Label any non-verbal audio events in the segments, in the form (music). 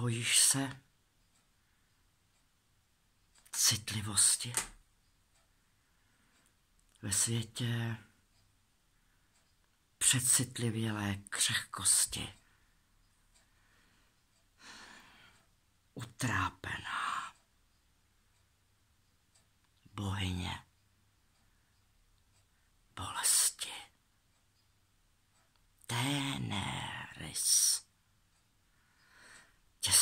Bojíš se citlivosti ve světě přecitlivělé křehkosti. Utrápená bohyně.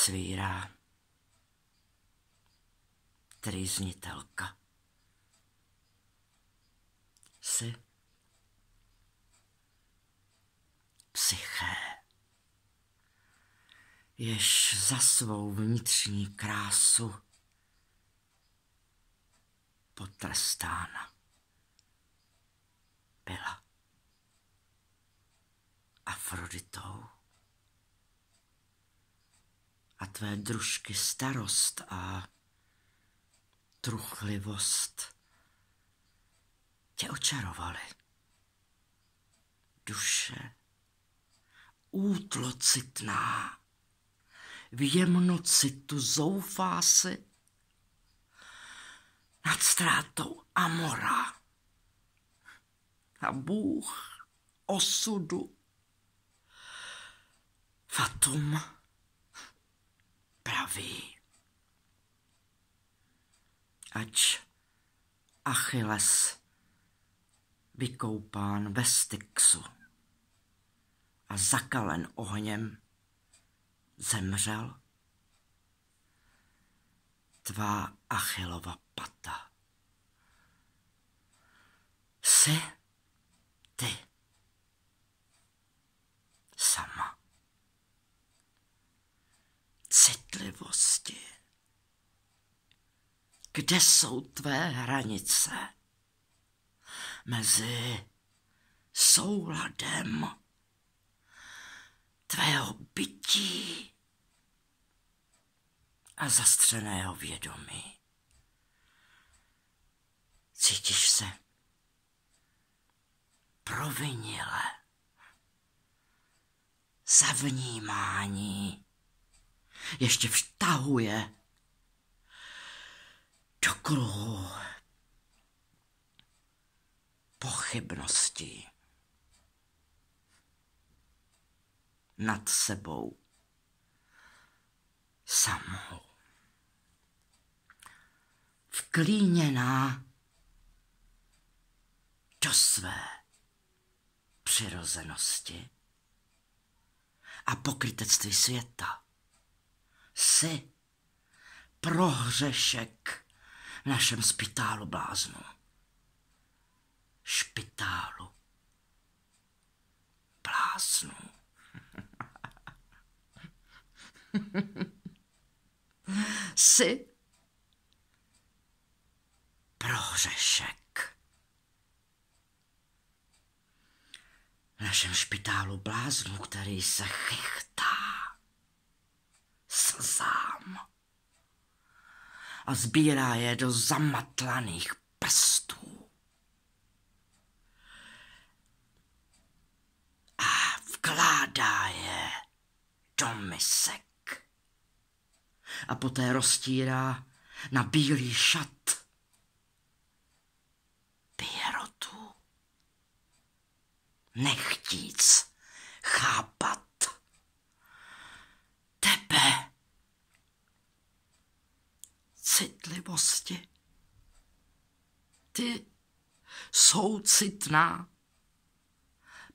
svírá. Trýznitelka. Jsi Psyché. Jež za svou vnitřní krásu potrestána byla Afroditou a tvé družky starost a truchlivost tě očarovaly. Duše útlocitná, v jemnocitu zoufá si nad ztrátou Amora. A Bůh osudu Fatum pravý. Ač Achilles vykoupán ve Styxu a zakalen ohněm zemřel, tvá Achilova pata. Jsi ty citlivosti? Kde jsou tvé hranice mezi souladem tvého bytí a zastřeného vědomí? Cítíš se provinile za vnímání ještě vtahuje do kruhu pochybností nad sebou samou. Vklíněná do své přirozenosti a pokrytectví světa jsi prohřešek v našem špitálu bláznu. Špitálu bláznu. jsi (laughs) prohřešek. V našem špitálu bláznu, který se chychtá a sbírá je do zamatlaných prstů. A vkládá je do misek. A poté roztírá na bílý šat Pěrotu, Nechtíc chápu citlivosti. Ty soucitná,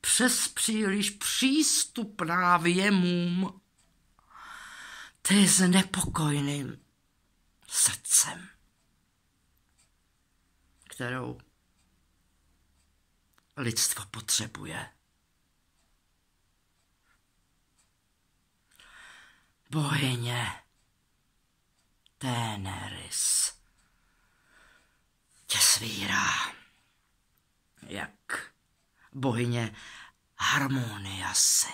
přes příliš přístupná věmům, ty s nepokojným srdcem, kterou lidstvo potřebuje. Bohyně. Teneris, tě svírá, jak bohyně Harmoniasy.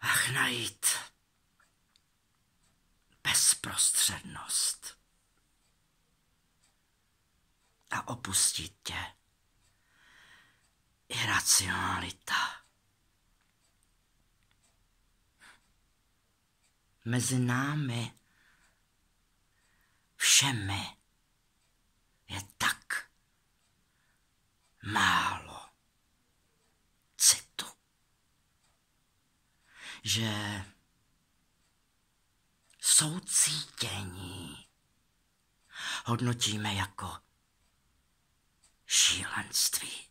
Ach, najít bezprostřednost a opustit tě iracionalita. mezi námi všemi je tak málo citu, že soucítění hodnotíme jako šílenství.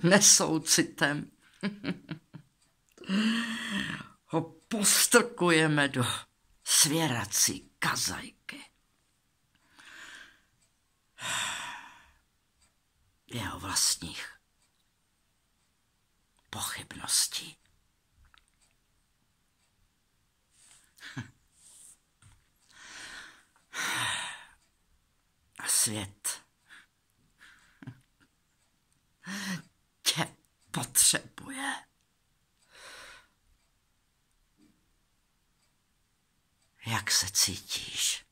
(laughs) nesoucitem. (laughs) Ho postrkujeme do svěrací kazajky. (sighs) Jeho vlastních pochybností. (laughs) A svět Jak se cítíš?